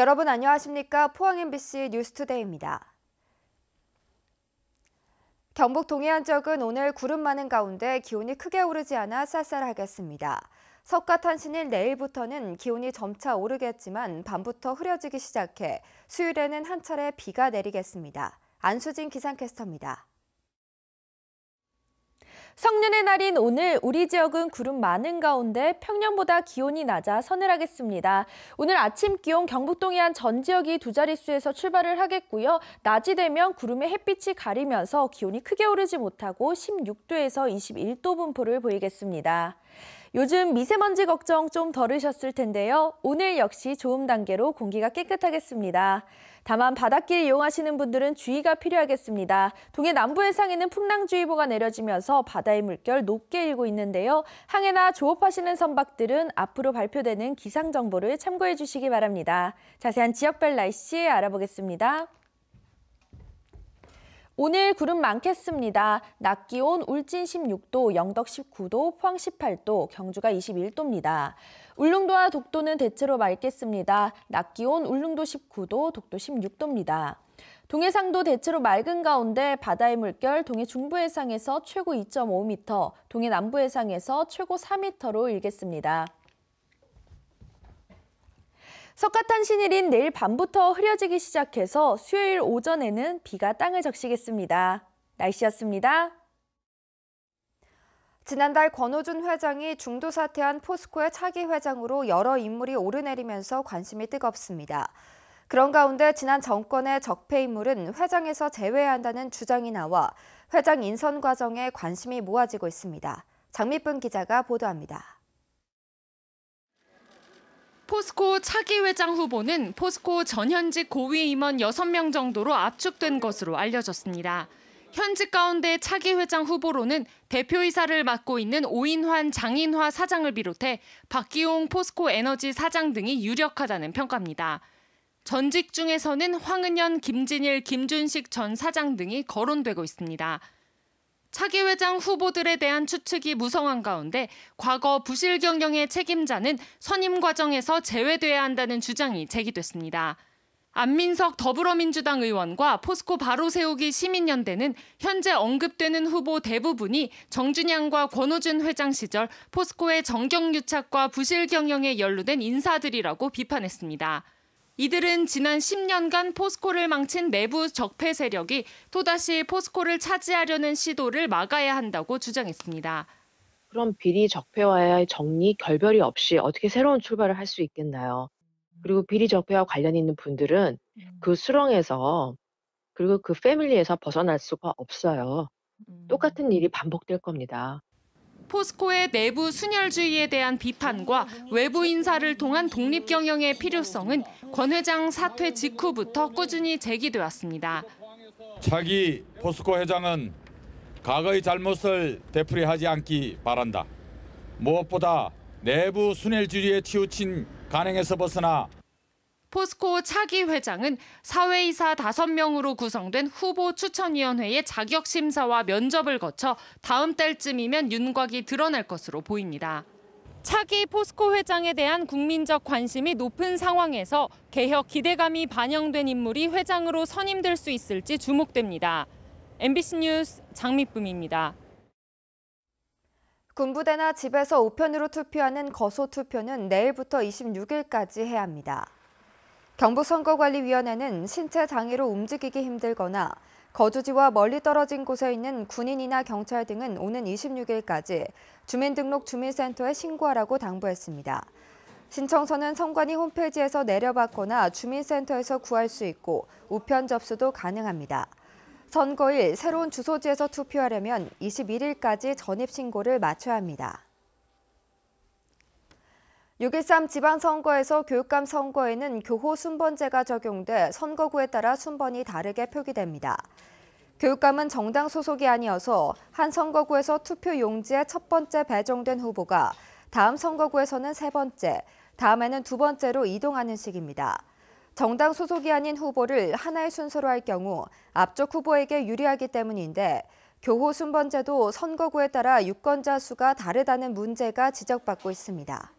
여러분 안녕하십니까? 포항 MBC 뉴스투데이입니다. 경북 동해안 지역은 오늘 구름 많은 가운데 기온이 크게 오르지 않아 쌀쌀하겠습니다. 석가 탄신일 내일부터는 기온이 점차 오르겠지만 밤부터 흐려지기 시작해 수요일에는 한 차례 비가 내리겠습니다. 안수진 기상캐스터입니다. 성년의 날인 오늘 우리 지역은 구름 많은 가운데 평년보다 기온이 낮아 서늘하겠습니다. 오늘 아침 기온 경북 동해안 전 지역이 두 자릿수에서 출발을 하겠고요. 낮이 되면 구름의 햇빛이 가리면서 기온이 크게 오르지 못하고 16도에서 21도 분포를 보이겠습니다. 요즘 미세먼지 걱정 좀 덜으셨을 텐데요. 오늘 역시 좋음 단계로 공기가 깨끗하겠습니다. 다만 바닷길 이용하시는 분들은 주의가 필요하겠습니다. 동해 남부 해상에는 풍랑주의보가 내려지면서 바다의 물결 높게 일고 있는데요. 항해나 조업하시는 선박들은 앞으로 발표되는 기상 정보를 참고해 주시기 바랍니다. 자세한 지역별 날씨 알아보겠습니다. 오늘 구름 많겠습니다. 낮 기온 울진 16도, 영덕 19도, 포항 18도, 경주가 21도입니다. 울릉도와 독도는 대체로 맑겠습니다. 낮 기온 울릉도 19도, 독도 16도입니다. 동해상도 대체로 맑은 가운데 바다의 물결 동해 중부 해상에서 최고 2.5m, 동해 남부 해상에서 최고 4m로 일겠습니다. 석가탄 신일인 내일 밤부터 흐려지기 시작해서 수요일 오전에는 비가 땅을 적시겠습니다. 날씨였습니다. 지난달 권호준 회장이 중도 사퇴한 포스코의 차기 회장으로 여러 인물이 오르내리면서 관심이 뜨겁습니다. 그런 가운데 지난 정권의 적폐 인물은 회장에서 제외한다는 주장이 나와 회장 인선 과정에 관심이 모아지고 있습니다. 장미분 기자가 보도합니다. 포스코 차기 회장 후보는 포스코 전현직 고위 임원 6명 정도로 압축된 것으로 알려졌습니다. 현직 가운데 차기 회장 후보로는 대표이사를 맡고 있는 오인환 장인화 사장을 비롯해 박기용 포스코 에너지 사장 등이 유력하다는 평가입니다. 전직 중에서는 황은현, 김진일, 김준식 전 사장 등이 거론되고 있습니다. 차기 회장 후보들에 대한 추측이 무성한 가운데 과거 부실 경영의 책임자는 선임 과정에서 제외돼야 한다는 주장이 제기됐습니다. 안민석 더불어민주당 의원과 포스코 바로 세우기 시민연대는 현재 언급되는 후보 대부분이 정준양과 권호준 회장 시절 포스코의 정경유착과 부실 경영에 연루된 인사들이라고 비판했습니다. 이들은 지난 10년간 포스코를 망친 내부 적폐 세력이 또다시 포스코를 차지하려는 시도를 막아야 한다고 주장했습니다. 그럼 비리 적폐와의 정리, 결별이 없이 어떻게 새로운 출발을 할 수 있겠나요? 그리고 비리 적폐와 관련 있는 분들은 음. 그 수렁에서 그리고 그 패밀리에서 벗어날 수가 없어요. 음. 똑같은 일이 반복될 겁니다. 포스코의 내부 순혈주의에 대한 비판과 외부 인사를 통한 독립 경영의 필요성은 권 회장 사퇴 직후부터 꾸준히 제기되었습니다 차기 포스코 회장은 과거의 잘못을 되풀이하지 않기 바란다. 무엇보다 내부 순혈주의에 치우친 간행에서 벗어나 포스코 차기 회장은 사회이사 5명으로 구성된 후보 추천위원회의 자격심사와 면접을 거쳐 다음 달쯤이면 윤곽이 드러날 것으로 보입니다. 차기 포스코 회장에 대한 국민적 관심이 높은 상황에서 개혁 기대감이 반영된 인물이 회장으로 선임될 수 있을지 주목됩니다. MBC 뉴스 장미쁨입니다. 군부대나 집에서 우편으로 투표하는 거소 투표는 내일부터 26일까지 해야 합니다. 경북선거관리위원회는 신체 장애로 움직이기 힘들거나 거주지와 멀리 떨어진 곳에 있는 군인이나 경찰 등은 오는 26일까지 주민등록 주민센터에 신고하라고 당부했습니다. 신청서는 선관위 홈페이지에서 내려받거나 주민센터에서 구할 수 있고 우편 접수도 가능합니다. 선거일 새로운 주소지에서 투표하려면 21일까지 전입 신고를 마쳐야 합니다. 6.13 지방선거에서 교육감 선거에는 교호 순번제가 적용돼 선거구에 따라 순번이 다르게 표기됩니다. 교육감은 정당 소속이 아니어서 한 선거구에서 투표 용지에 첫 번째 배정된 후보가 다음 선거구에서는 세 번째, 다음에는 두 번째로 이동하는 식입니다. 정당 소속이 아닌 후보를 하나의 순서로 할 경우 앞쪽 후보에게 유리하기 때문인데 교호 순번제도 선거구에 따라 유권자 수가 다르다는 문제가 지적받고 있습니다.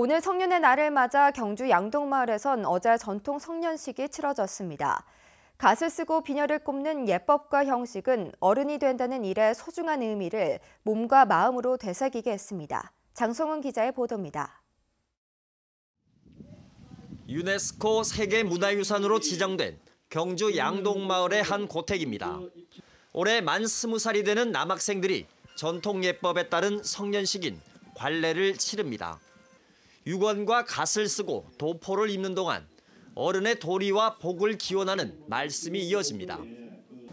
오늘 성년의 날을 맞아 경주 양동마을에선 어제 전통 성년식이 치러졌습니다. 갓을 쓰고 비녀를 꼽는 예법과 형식은 어른이 된다는 일의 소중한 의미를 몸과 마음으로 되새기게 했습니다. 장성훈 기자의 보도입니다. 유네스코 세계문화유산으로 지정된 경주 양동마을의 한 고택입니다. 올해 만 스무 살이 되는 남학생들이 전통 예법에 따른 성년식인 관례를 치릅니다. 유관과 갓을 쓰고 도포를 입는 동안 어른의 도리와 복을 기원하는 말씀이 이어집니다.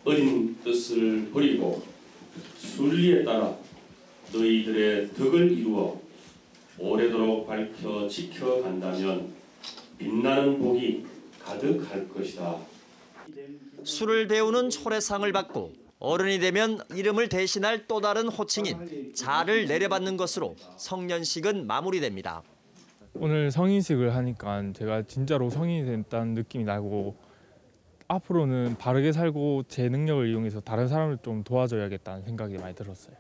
어린 뜻을 버리고 순리에 따라 너희들의 덕을 이루어 오래도록 밝혀 지켜간다면 빛나는 복이 가득할 것이다. 술을 배우는 초례상을 받고 어른이 되면 이름을 대신할 또 다른 호칭인 자를 내려받는 것으로 성년식은 마무리됩니다. 오늘 성인식을 하니까 제가 진짜로 성인이 됐다는 느낌이 나고 앞으로는 바르게 살고 제 능력을 이용해서 다른 사람을 좀 도와줘야겠다는 생각이 많이 들었어요.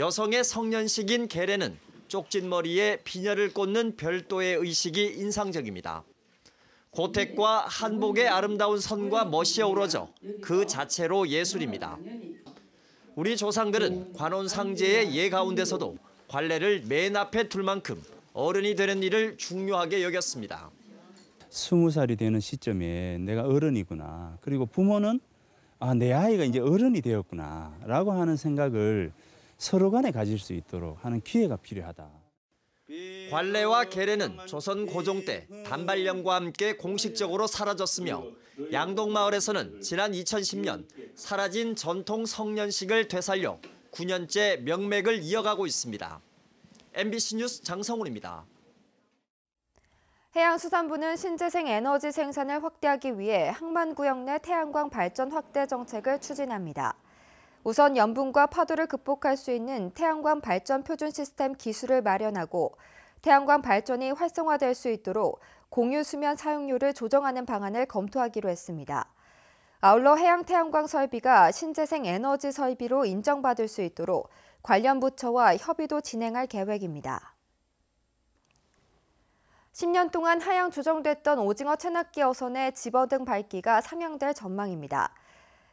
여성의 성년식인 게레는 쪽진 머리에 비녀를 꽂는 별도의 의식이 인상적입니다. 고택과 한복의 아름다운 선과 멋이 어우러져 그 자체로 예술입니다. 우리 조상들은 관혼상제의 예 가운데서도 관례를 맨 앞에 둘 만큼 어른이 되는 일을 중요하게 여겼습니다. 스무 살이 되는 시점에 내가 어른이구나. 그리고 부모는 아, 내 아이가 이제 어른이 되었구나. 라고 하는 생각을 서로 간에 가질 수 있도록 하는 기회가 필요하다. 관례와 계례는 조선 고종 때 단발령과 함께 공식적으로 사라졌으며 양동마을에서는 지난 2010년 사라진 전통 성년식을 되살려 9년째 명맥을 이어가고 있습니다. MBC 뉴스 장성훈입니다. 해양수산부는 신재생 에너지 생산을 확대하기 위해 항만구역 내 태양광 발전 확대 정책을 추진합니다. 우선 염분과 파도를 극복할 수 있는 태양광 발전 표준 시스템 기술을 마련하고 태양광 발전이 활성화될 수 있도록 공유 수면 사용률을 조정하는 방안을 검토하기로 했습니다. 아울러 해양태양광 설비가 신재생 에너지 설비로 인정받을 수 있도록 관련 부처와 협의도 진행할 계획입니다. 10년 동안 하향 조정됐던 오징어 체납기 어선의 집어등 밝기가 상향될 전망입니다.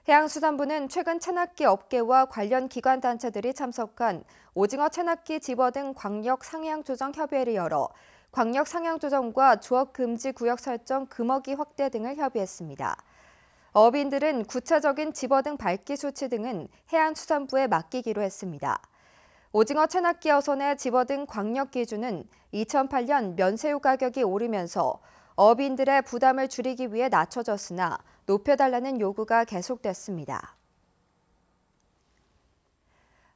해양수산부는 최근 체납기 업계와 관련 기관 단체들이 참석한 오징어 체납기 집어등 광역 상향 조정 협의회를 열어 광역 상향 조정과 조업 금지 구역 설정 금어기 확대 등을 협의했습니다. 어업인들은 구체적인 집어등 밝기 수치 등은 해안수산부에 맡기기로 했습니다. 오징어 체납기 어선의 집어등 광역 기준은 2008년 면세유 가격이 오르면서 어업인들의 부담을 줄이기 위해 낮춰졌으나 높여달라는 요구가 계속됐습니다.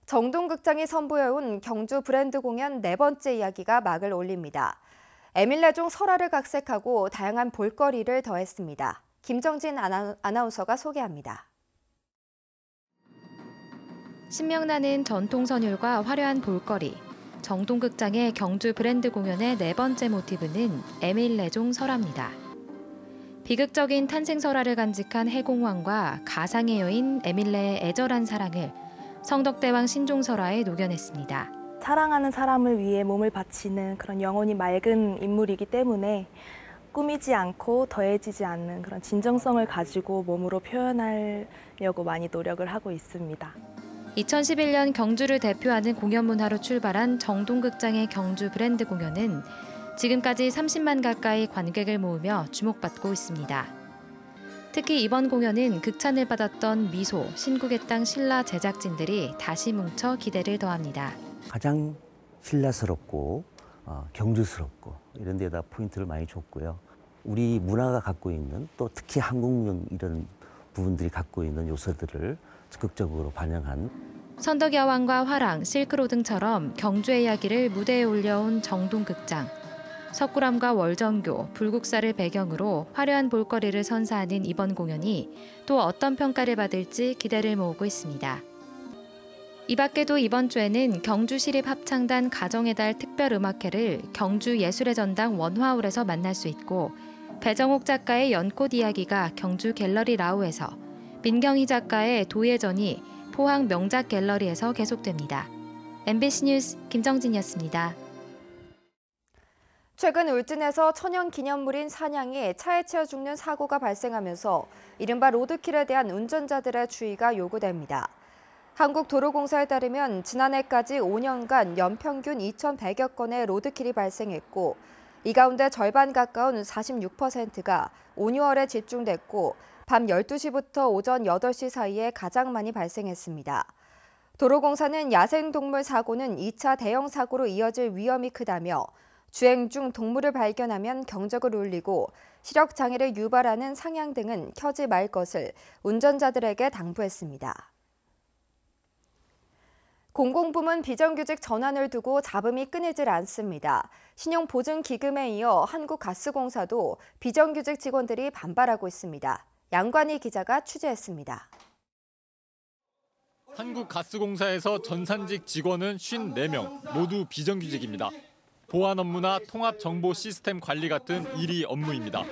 정동극장이 선보여온 경주 브랜드 공연 네 번째 이야기가 막을 올립니다. 에밀레종 설화를 각색하고 다양한 볼거리를 더했습니다. 김정진 아나운서가 소개합니다. 신명나는 전통 선율과 화려한 볼거리, 정동극장의 경주 브랜드 공연의 네 번째 모티브는 에밀레종 설화입니다. 비극적인 탄생 설화를 간직한 해공왕과 가상의 여인 에밀레의 애절한 사랑을 성덕대왕 신종설화에 녹여냈습니다. 사랑하는 사람을 위해 몸을 바치는 그런 영혼이 맑은 인물이기 때문에 꾸미지 않고 더해지지 않는 그런 진정성을 가지고 몸으로 표현하려고 많이 노력을 하고 있습니다. 2011년 경주를 대표하는 공연 문화로 출발한 정동극장의 경주 브랜드 공연은 지금까지 30만 가까이 관객을 모으며 주목받고 있습니다. 특히 이번 공연은 극찬을 받았던 미소, 신국의 땅 신라 제작진들이 다시 뭉쳐 기대를 더합니다. 가장 신라스럽고 어, 경주스럽고 이런 데다 포인트를 많이 줬고요. 우리 문화가 갖고 있는 또 특히 한국용 이런 부분들이 갖고 있는 요소들을 적극적으로 반영한 선덕여왕과 화랑, 실크로 등처럼 경주의 이야기를 무대에 올려온 정동극장. 석굴암과 월정교, 불국사를 배경으로 화려한 볼거리를 선사하는 이번 공연이 또 어떤 평가를 받을지 기대를 모으고 있습니다. 이 밖에도 이번 주에는 경주시립 합창단 가정의 달 특별음악회를 경주 예술의 전당 원화홀에서 만날 수 있고 배정옥 작가의 연꽃 이야기가 경주 갤러리 라우에서 민경희 작가의 도예전이 포항 명작 갤러리에서 계속됩니다. MBC 뉴스 김정진이었습니다. 최근 울진에서 천연 기념물인 산양이 차에 치여 죽는 사고가 발생하면서 이른바 로드킬에 대한 운전자들의 주의가 요구됩니다. 한국도로공사에 따르면 지난해까지 5년간 연평균 2,100여 건의 로드킬이 발생했고 이 가운데 절반 가까운 46%가 5 6월에 집중됐고 밤 12시부터 오전 8시 사이에 가장 많이 발생했습니다. 도로공사는 야생동물 사고는 2차 대형 사고로 이어질 위험이 크다며 주행 중 동물을 발견하면 경적을 울리고 시력 장애를 유발하는 상향 등은 켜지 말 것을 운전자들에게 당부했습니다. 공공부문 비정규직 전환을 두고 잡음이 끊이질 않습니다. 신용보증기금에 이어 한국가스공사도 비정규직 직원들이 반발하고 있습니다. 양관희 기자가 취재했습니다. 한국가스공사에서 전산직 직원은 54명 모두 비정규직입니다. 보안 업무나 통합 정보 시스템 관리 같은 일이 업무입니다.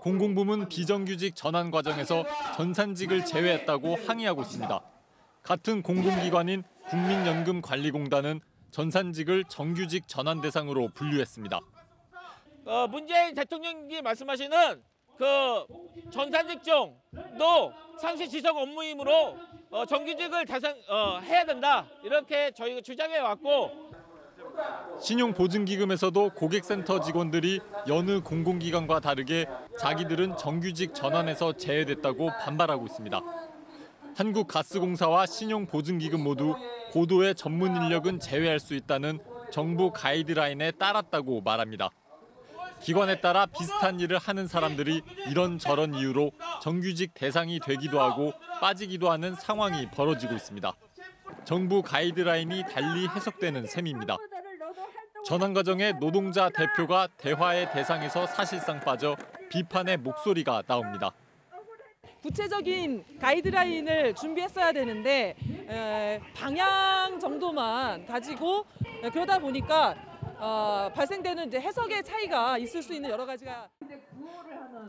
공공부문 비정규직 전환 과정에서 전산직을 제외했다고 항의하고 있습니다. 같은 공공기관인 국민연금관리공단은 전산직을 정규직 전환 대상으로 분류했습니다. 어, 문재인 대통령이 말씀하시는 그 전산직 중도 상시 지속 업무이므로 어, 정규직을 대상 어, 해야 된다 이렇게 저희가 주장해 왔고 신용보증기금에서도 고객센터 직원들이 여느 공공기관과 다르게 자기들은 정규직 전환에서 제외됐다고 반발하고 있습니다. 한국가스공사와 신용보증기금 모두 고도의 전문 인력은 제외할 수 있다는 정부 가이드라인에 따랐다고 말합니다. 기관에 따라 비슷한 일을 하는 사람들이 이런저런 이유로 정규직 대상이 되기도 하고 빠지기도 하는 상황이 벌어지고 있습니다. 정부 가이드라인이 달리 해석되는 셈입니다. 전환 과정에 노동자 대표가 대화의 대상에서 사실상 빠져 비판의 목소리가 나옵니다. 구체적인 가이드라인을 준비했어야 되는데 방향 정도만 가지고 그러다 보니까 어, 발생되는 해석의 차이가 있을 수 있는 여러 가지가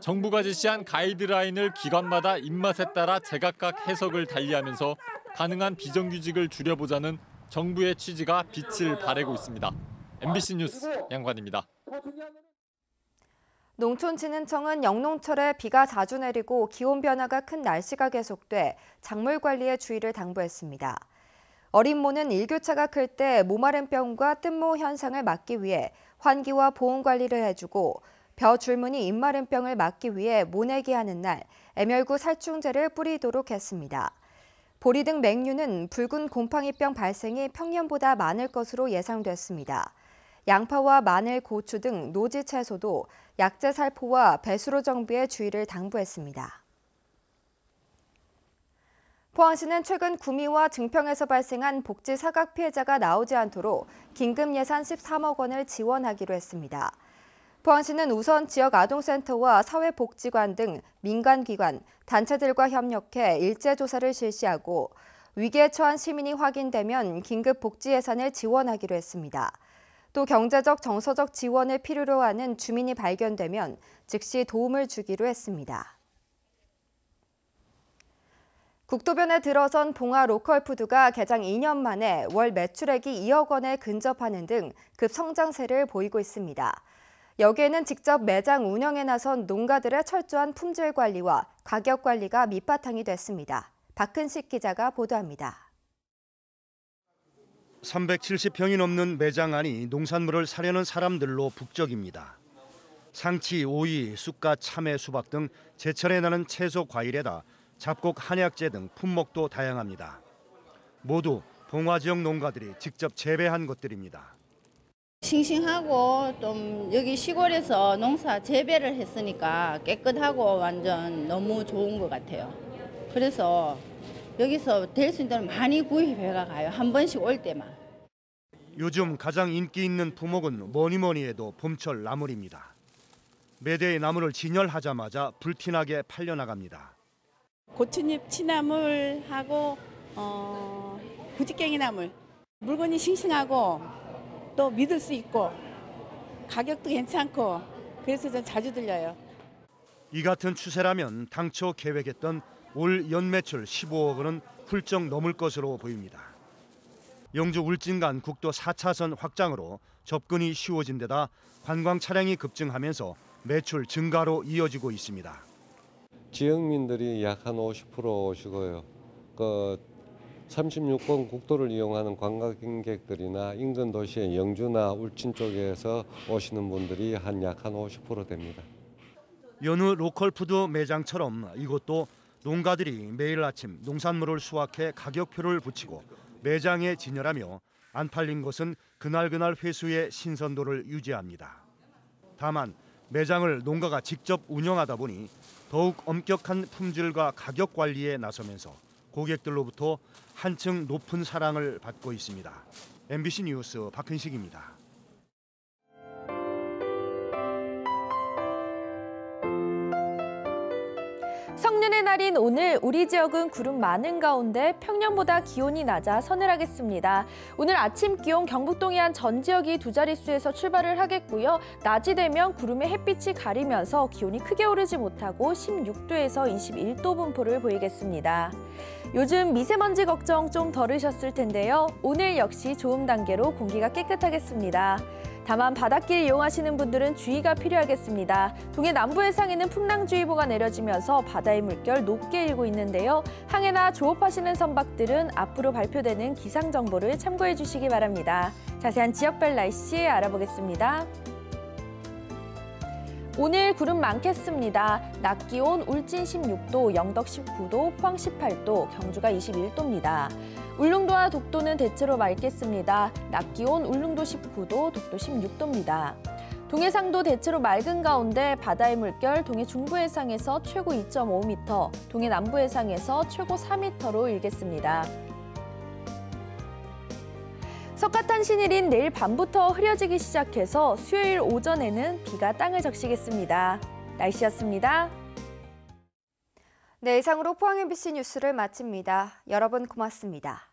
정부가 지시한 가이드라인을 기관마다 입맛에 따라 제각각 해석을 달리하면서 가능한 비정규직을 줄여보자는 정부의 취지가 빛을 발하고 있습니다. MBC 뉴스 양관입니다. 농촌진흥청은 영농철에 비가 자주 내리고 기온 변화가 큰 날씨가 계속돼 작물 관리에 주의를 당부했습니다. 어린 모는 일교차가 클 때 모마름병과 뜬모 현상을 막기 위해 환기와 보온 관리를 해주고 벼 줄무늬 입마름병을 막기 위해 모내기 하는 날 애멸구 살충제를 뿌리도록 했습니다. 보리 등 맹류는 붉은 곰팡이병 발생이 평년보다 많을 것으로 예상됐습니다. 양파와 마늘, 고추 등 노지 채소도 약재 살포와 배수로 정비에 주의를 당부했습니다. 포항시는 최근 구미와 증평에서 발생한 복지 사각 피해자가 나오지 않도록 긴급 예산 13억 원을 지원하기로 했습니다. 포항시는 우선 지역 아동센터와 사회복지관 등 민간기관, 단체들과 협력해 일제조사를 실시하고 위기에 처한 시민이 확인되면 긴급 복지 예산을 지원하기로 했습니다. 또 경제적 정서적 지원을 필요로 하는 주민이 발견되면 즉시 도움을 주기로 했습니다. 국토변에 들어선 봉화 로컬푸드가 개장 2년 만에 월 매출액이 2억 원에 근접하는 등 급성장세를 보이고 있습니다. 여기에는 직접 매장 운영에 나선 농가들의 철저한 품질 관리와 가격 관리가 밑바탕이 됐습니다. 박근식 기자가 보도합니다. 370평이 넘는 매장 안이 농산물을 사려는 사람들로 북적입니다. 상치, 오이, 쑥갓, 참외, 수박 등 제철에 나는 채소 과일에다 잡곡, 한약재 등 품목도 다양합니다. 모두 봉화 지역 농가들이 직접 재배한 것들입니다. 싱싱하고 좀 여기 시골에서 농사 재배를 했으니까 깨끗하고 완전 너무 좋은 것 같아요. 그래서 여기서 될수 있는 대 많이 구입해가 가요. 한 번씩 올 때만. 요즘 가장 인기 있는 품목은 뭐니 뭐니 해도 봄철 나물입니다. 매대의 나물을 진열하자마자 불티나게 팔려나갑니다. 고추잎 치나물하고 어, 부지깽이 나물. 물건이 싱싱하고 또 믿을 수 있고 가격도 괜찮고 그래서 전 자주 들려요. 이 같은 추세라면 당초 계획했던 올 연매출 15억 원은 훌쩍 넘을 것으로 보입니다. 영주 울진간 국도 4차선 확장으로 접근이 쉬워진 데다 관광 차량이 급증하면서 매출 증가로 이어지고 있습니다. 지역민들이 약 한50% 오시고요. 그 36번 국도를 이용하는 관광객들이나 인근 도시의 영주나 울진 쪽에서 오시는 분들이 한 약 한 50% 됩니다. 연우 로컬푸드 매장처럼 이곳도 농가들이 매일 아침 농산물을 수확해 가격표를 붙이고 매장에 진열하며 안 팔린 것은 그날그날 회수의 신선도를 유지합니다. 다만 매장을 농가가 직접 운영하다 보니 더욱 엄격한 품질과 가격 관리에 나서면서 고객들로부터 한층 높은 사랑을 받고 있습니다. MBC 뉴스 박근식입니다. 추위 날인 오늘 우리 지역은 구름 많은 가운데 평년보다 기온이 낮아 서늘하겠습니다. 오늘 아침 기온 경북 동해안 전 지역이 두 자릿수에서 출발을 하겠고요. 낮이 되면 구름에 햇빛이 가리면서 기온이 크게 오르지 못하고 16도에서 21도 분포를 보이겠습니다. 요즘 미세먼지 걱정 좀 덜으셨을 텐데요. 오늘 역시 좋음 단계로 공기가 깨끗하겠습니다. 다만 바닷길 이용하시는 분들은 주의가 필요하겠습니다. 동해 남부 해상에는 풍랑주의보가 내려지면서 바다의 물결 높게 일고 있는데요. 항해나 조업하시는 선박들은 앞으로 발표되는 기상 정보를 참고해 주시기 바랍니다. 자세한 지역별 날씨 알아보겠습니다. 오늘 구름 많겠습니다. 낮 기온 울진 16도, 영덕 19도, 포항 18도, 경주가 21도입니다. 울릉도와 독도는 대체로 맑겠습니다. 낮 기온 울릉도 19도, 독도 16도입니다. 동해상도 대체로 맑은 가운데 바다의 물결 동해 중부 해상에서 최고 2.5m, 동해 남부 해상에서 최고 4m로 일겠습니다. 석가탄신일인 내일 밤부터 흐려지기 시작해서 수요일 오전에는 비가 땅을 적시겠습니다. 날씨였습니다. 네, 이상으로 포항 MBC 뉴스를 마칩니다. 여러분 고맙습니다.